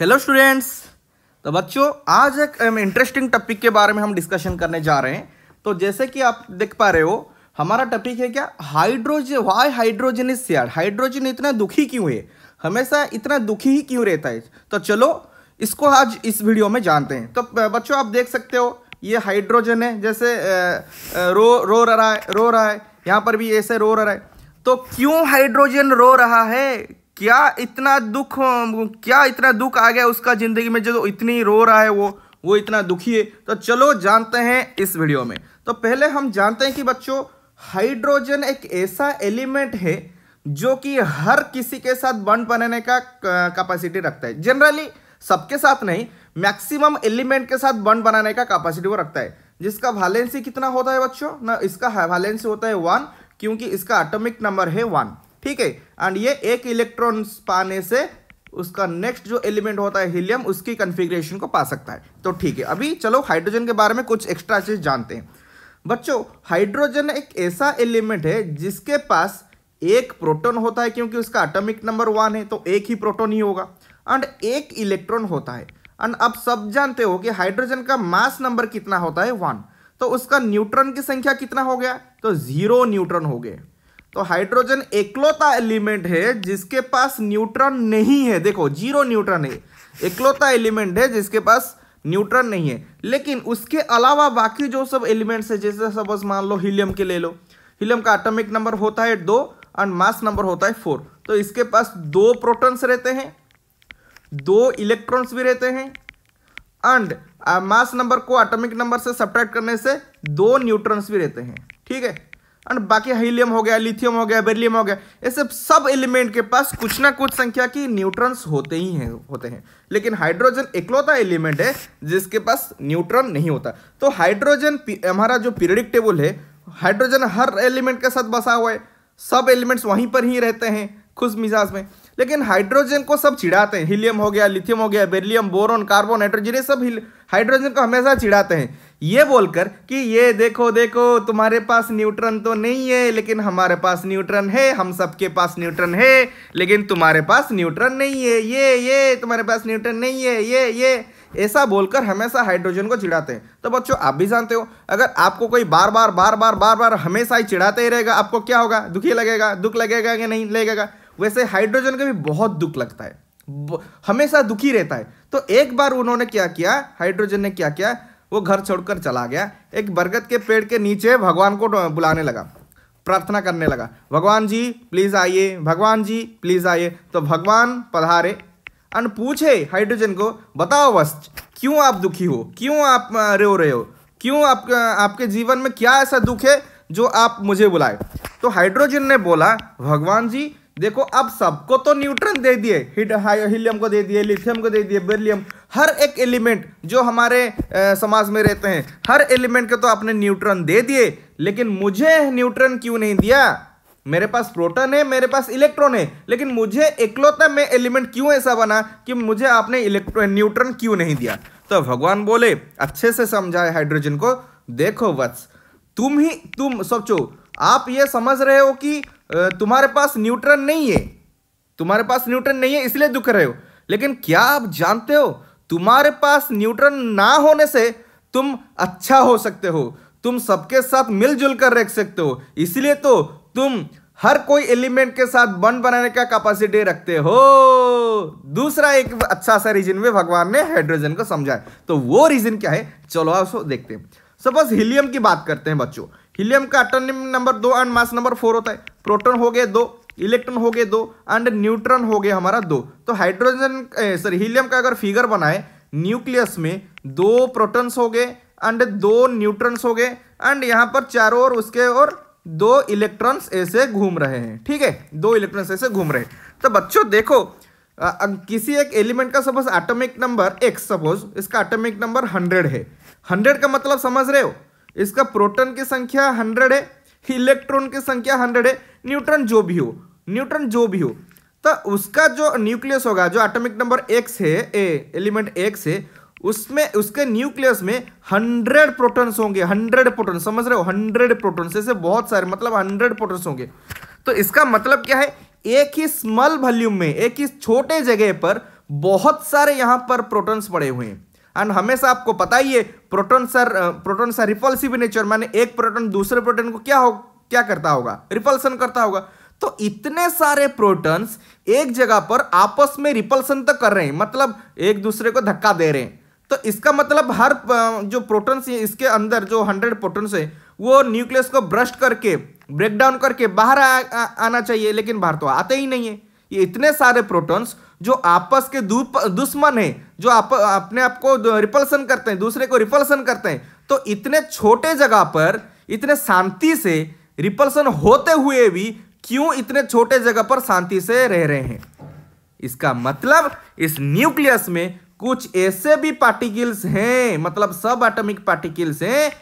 hello students तो बच्चों आज एक इंटरेस्टिंग um, टॉपिक के बारे में हम डिस्कशन करने जा रहे हैं तो जैसे कि आप देख पा रहे हो हमारा टॉपिक है क्या hydrogen why hydrogen is share hydrogen इतना दुखी क्यों है हमेशा इतना दुखी ही क्यों रहता है तो चलो इसको आज इस वीडियो में जानते हैं तो uh, बच्चों आप देख सकते हो ये हाइड्रोजन है जैसे uh, uh, रो रो रहा है रो रहा है यहाँ पर भी ऐसे रो रहा है तो क्यों हाइड्रोजन रो रहा है क्या इतना दुख क्या इतना दुख आ गया उसका ज़िंदगी में जो इतनी रो रहा है वो वो इतना दुखी है तो चलो जानते हैं इस वीडियो में तो पहले हम जानते हैं कि बच्चों हाइड्रोजन एक ऐसा एलिमेंट है जो कि हर किसी के साथ बंड बनाने का कैपेसिटी रखता है जनरली सबके साथ नहीं मैक्सिमम एलिमेंट के साथ बंड बनाने का कैपेसिटी वो रखता है जिसका वैलेंसी कितना होता है बच्चों ना इसका वैलेंसी होता है वन क्योंकि इसका एटॉमिक नंबर है वन ठीक है एंड ये एक इलेक्ट्रॉन पाने से उसका नेक्स्ट जो एलिमेंट होता है हीलियम उसकी कन्फिग्रेशन को पा सकता है तो ठीक है अभी चलो हाइड्रोजन के बारे में कुछ एक्स्ट्रा चीज जानते हैं बच्चों हाइड्रोजन एक ऐसा एलिमेंट है जिसके पास एक प्रोटॉन होता है क्योंकि उसका एटॉमिक नंबर वन है तो एक ही प्रोटॉन ही होगा एंड एक इलेक्ट्रॉन होता है एंड अब सब जानते हो कि हाइड्रोजन का मास नंबर कितना होता है वन तो उसका न्यूट्रॉन की संख्या कितना हो गया तो जीरो न्यूट्रॉन हो गए तो हाइड्रोजन एकलौता एलिमेंट है जिसके पास न्यूट्रॉन नहीं है देखो जीरो न्यूट्रॉन है एकलौता एलिमेंट है जिसके पास न्यूट्रॉन नहीं है लेकिन उसके अलावा बाकी जो सब एलिमेंट्स है जैसे सपोज मान लो हीलियम के ले लो हीलियम का एटॉमिक नंबर होता है दो और मास नंबर होता है फोर तो इसके पास दो प्रोटॉन्स रहते हैं दो इलेक्ट्रॉन्स भी रहते हैं एंड मास नंबर को एटॉमिक नंबर से सब्ट्रैक्ट करने से दो न्यूट्रॉन्स भी रहते हैं ठीक है और बाकी हीलियम हो गया लिथियम हो गया बेरिलियम हो गया ये सब सब एलिमेंट के पास कुछ ना कुछ संख्या की न्यूट्रॉन्स होते ही हैं होते हैं लेकिन हाइड्रोजन इकलौता एलिमेंट है जिसके पास न्यूट्रॉन नहीं होता तो हाइड्रोजन हमारा जो पीरियडिक टेबल है हाइड्रोजन हर एलिमेंट के साथ बसा हुआ है सब एलिमेंट्स वहीं पर ही रहते हैं खुश मिजाज में लेकिन हाइड्रोजन को सब चिढ़ाते हैं हीलियम हो गया लिथियम हो गया बेरिलियम बोरोन कार्बन नाइट्रोजन ये सब हाइड्रोजन को हमेशा चिढ़ाते हैं ये बोलकर कि ये देखो देखो तुम्हारे पास न्यूट्रन तो नहीं है लेकिन हमारे पास न्यूट्रन है हम सबके पास न्यूट्रन है लेकिन तुम्हारे पास न्यूट्रन नहीं है ये ये तुम्हारे पास न्यूट्रन नहीं है ये ये ऐसा बोलकर हमेशा हाइड्रोजन को चिढ़ाते हैं तो बच्चों आप भी जानते हो अगर आपको कोई बार बार बार बार बार बार हमेशा ही चिढ़ाते ही रहेगा आपको क्या होगा दुखी लगेगा दुख लगेगा कि नहीं लगेगा वैसे हाइड्रोजन का भी बहुत दुख लगता है हमेशा दुखी रहता है तो एक बार उन्होंने क्या किया हाइड्रोजन ने क्या किया वो घर छोड़कर चला गया एक बरगद के पेड़ के नीचे भगवान को बुलाने लगा प्रार्थना करने लगा भगवान जी प्लीज़ आइए भगवान जी प्लीज़ आइए तो भगवान पधारे अन पूछे हाइड्रोजन को बताओ वस्त क्यों आप दुखी हो क्यों आप रो रहे हो क्यों आप आपके जीवन में क्या ऐसा दुख है जो आप मुझे बुलाए तो हाइड्रोजन ने बोला भगवान जी देखो अब सबको तो न्यूट्रन दे दिए हीलियम को दे दिए लिथियम को दे दिए बेरिलियम हर एक एलिमेंट जो हमारे आ, समाज में रहते हैं हर एलिमेंट के तो आपने न्यूट्रन दे दिए लेकिन मुझे न्यूट्रन क्यों नहीं दिया मेरे पास प्रोटॉन है मेरे पास इलेक्ट्रॉन है लेकिन मुझे इकलौता में एलिमेंट क्यों ऐसा बना कि मुझे आपने इलेक्ट्रॉन न्यूट्रन क्यों नहीं दिया तो भगवान बोले अच्छे से समझाए हाइड्रोजन को देखो वत्स तुम ही तुम सोचो आप ये समझ रहे हो कि तुम्हारे पास न्यूट्रन नहीं है तुम्हारे पास न्यूट्रन नहीं है इसलिए दुख रहे हो लेकिन क्या आप जानते हो तुम्हारे पास न्यूट्रन ना होने से तुम अच्छा हो सकते हो तुम सबके साथ मिलजुल कर रख सकते हो इसलिए तो तुम हर कोई एलिमेंट के साथ बन बनाने का कैपेसिटी रखते हो दूसरा एक अच्छा सा रीजन में भगवान ने हाइड्रोजन को समझाया तो वो रीजन क्या है चलो आप देखते हैं सपोज हीलियम की बात करते हैं बच्चों हीलियम का अटोनिम नंबर दो एंड मास नंबर फोर होता है प्रोटॉन हो गए दो इलेक्ट्रॉन हो गए दो एंड न्यूट्रॉन हो गए हमारा दो तो हाइड्रोजन सॉरी हीलियम का अगर फिगर बनाए न्यूक्लियस में दो प्रोटॉन्स हो गए एंड दो न्यूट्रॉन्स हो गए एंड यहाँ पर चारों ओर उसके और दो इलेक्ट्रॉन्स ऐसे घूम रहे हैं ठीक है दो इलेक्ट्रॉन्स ऐसे घूम रहे हैं तो बच्चों देखो आ, किसी एक एलिमेंट का suppose atomic number X suppose इसका एटॉमिक नंबर हंड्रेड है हंड्रेड का मतलब समझ रहे हो इसका प्रोटॉन की संख्या हंड्रेड है इलेक्ट्रॉन की संख्या हंड्रेड है न्यूट्रॉन जो भी हो न्यूट्रॉन जो भी हो तो उसका जो न्यूक्लियस होगा जो एटॉमिक नंबर एक्स है ए एलिमेंट एक्स है उसमें उसके न्यूक्लियस में हंड्रेड प्रोटॉन्स होंगे हंड्रेड प्रोटॉन समझ रहे हो हंड्रेड प्रोटॉन्स ऐसे बहुत सारे मतलब हंड्रेड प्रोटॉन्स होंगे तो इसका मतलब क्या है एक ही स्मॉल वॉल्यूम में एक ही छोटे जगह पर बहुत सारे यहां पर प्रोटॉन्स पड़े हुए हैं एंड हमेशा आपको पता ही है proton sir proton sir repulsive nature माने एक प्रोटॉन दूसरे प्रोटॉन को क्या हो क्या करता होगा रिपल्सन करता होगा तो इतने सारे प्रोटॉन्स एक जगह पर आपस में रिपल्सन तो कर रहे हैं मतलब एक दूसरे को धक्का दे रहे हैं तो इसका मतलब हर जो प्रोटॉन्स इसके अंदर जो हंड्रेड प्रोटॉन्स है वो न्यूक्लियस को ब्रश करके डाउन करके बाहर आ, आ, आना चाहिए लेकिन बाहर तो आते ही नहीं है ये इतने सारे प्रोटॉन्स जो आपस के दुश्मन है जो आप अपने आप को रिपल्सन करते हैं दूसरे को रिपल्सन करते हैं तो इतने छोटे जगह पर इतने शांति से रिपल्सन होते हुए भी क्यों इतने छोटे जगह पर शांति से रह रहे हैं इसका मतलब इस न्यूक्लियस में कुछ ऐसे भी पार्टिकल्स हैं मतलब सब एटॉमिक पार्टिकल्स हैं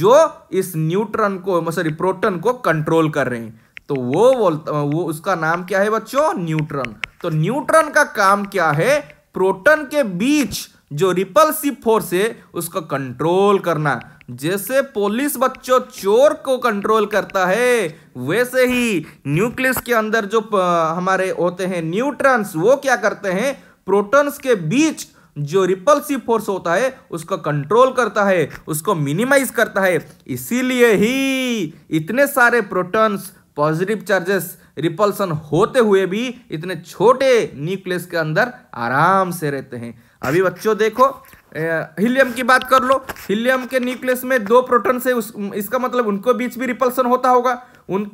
जो इस न्यूट्रॉन को सॉरी प्रोटॉन को कंट्रोल कर रहे हैं तो वो बोलता वो उसका नाम क्या है बच्चों न्यूट्रॉन तो न्यूट्रॉन का काम क्या है प्रोटॉन के बीच जो रिपल्सिव फोर्स है उसको कंट्रोल करना जैसे पुलिस बच्चों चोर को कंट्रोल करता है वैसे ही न्यूक्लियस के अंदर जो हमारे होते हैं न्यूट्रॉन्स वो क्या करते हैं प्रोटॉन्स के बीच जो रिपल्सिव फोर्स होता है उसको कंट्रोल करता है उसको मिनिमाइज करता है इसीलिए ही इतने सारे प्रोटॉन्स पॉजिटिव चार्जेस रिपल्सन होते हुए भी इतने छोटे न्यूक्लियस के अंदर आराम से रहते हैं अभी बच्चों देखो हीलियम की बात कर लो हीलियम के न्यूक्लियस में दो प्रोटॉन से उस इसका मतलब उनको बीच भी रिपल्सन होता होगा उन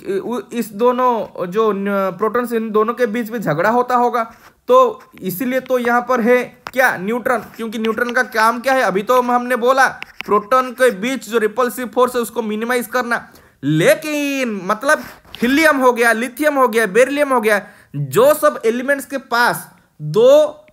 इस दोनों जो प्रोटॉन्स इन दोनों के बीच भी झगड़ा होता होगा तो इसीलिए तो यहाँ पर है क्या न्यूट्रॉन क्योंकि न्यूट्रॉन का काम क्या है अभी तो हमने बोला प्रोटॉन के बीच जो रिपल्सिव फोर्स है उसको मिनिमाइज करना लेकिन मतलब हीलियम हो गया लिथियम हो गया बेरिलियम हो गया जो सब एलिमेंट्स के पास दो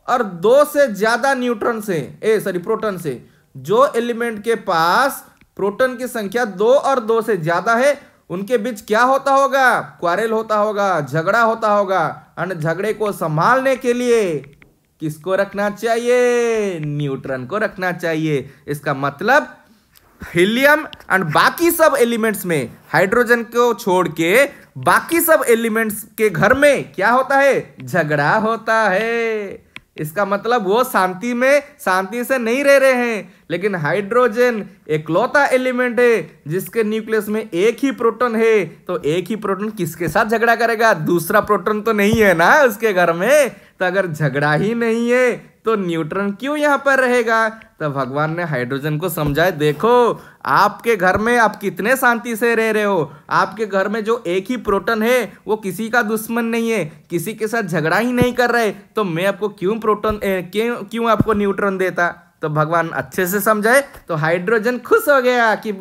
और दो से ज्यादा न्यूट्रॉन से ए सॉरी प्रोटॉन से जो एलिमेंट के पास प्रोटॉन की संख्या दो और दो से ज्यादा है उनके बीच क्या होता होगा क्वारेल होता होगा झगड़ा होता होगा एंड झगड़े को संभालने के लिए किसको रखना चाहिए न्यूट्रॉन को रखना चाहिए इसका मतलब हीलियम एंड बाकी सब एलिमेंट्स में हाइड्रोजन को छोड़ के बाकी सब एलिमेंट्स के घर में क्या होता है झगड़ा होता है इसका मतलब वो शांति में शांति से नहीं रह रहे हैं लेकिन हाइड्रोजन एकलौता एलिमेंट है जिसके न्यूक्लियस में एक ही प्रोटॉन है तो एक ही प्रोटॉन किसके साथ झगड़ा करेगा दूसरा प्रोटॉन तो नहीं है ना उसके घर में तो अगर झगड़ा ही नहीं है तो न्यूट्रॉन क्यों यहाँ पर रहेगा तो भगवान ने हाइड्रोजन को समझाए देखो आपके घर में आप कितने शांति से रह रहे हो आपके घर में जो एक ही प्रोटॉन है वो किसी का दुश्मन नहीं है किसी के साथ झगड़ा ही नहीं कर रहे तो मैं आपको क्यों प्रोटोन क्यों क्यों आपको न्यूट्रॉन देता तो भगवान अच्छे से समझाए तो हाइड्रोजन खुश हो गया कि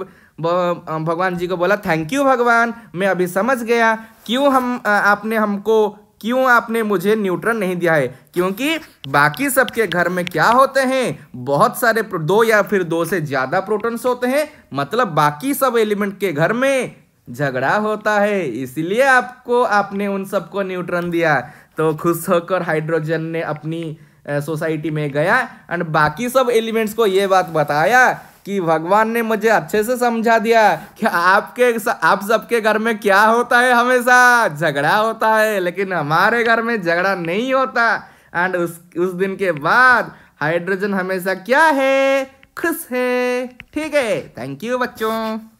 भगवान जी को बोला थैंक यू भगवान मैं अभी समझ गया क्यों हम आपने हमको क्यों आपने मुझे न्यूट्रन नहीं दिया है क्योंकि बाकी सबके घर में क्या होते हैं बहुत सारे दो या फिर दो से ज़्यादा प्रोटॉन्स होते हैं मतलब बाकी सब एलिमेंट के घर में झगड़ा होता है इसलिए आपको आपने उन सबको न्यूट्रन दिया तो खुश होकर हाइड्रोजन ने अपनी सोसाइटी में गया एंड बाकी सब एलिमेंट्स को ये बात बताया कि भगवान ने मुझे अच्छे से समझा दिया कि आपके आप सबके घर में क्या होता है हमेशा झगड़ा होता है लेकिन हमारे घर में झगड़ा नहीं होता एंड उस उस दिन के बाद हाइड्रोजन हमेशा क्या है खुश है ठीक है थैंक यू बच्चों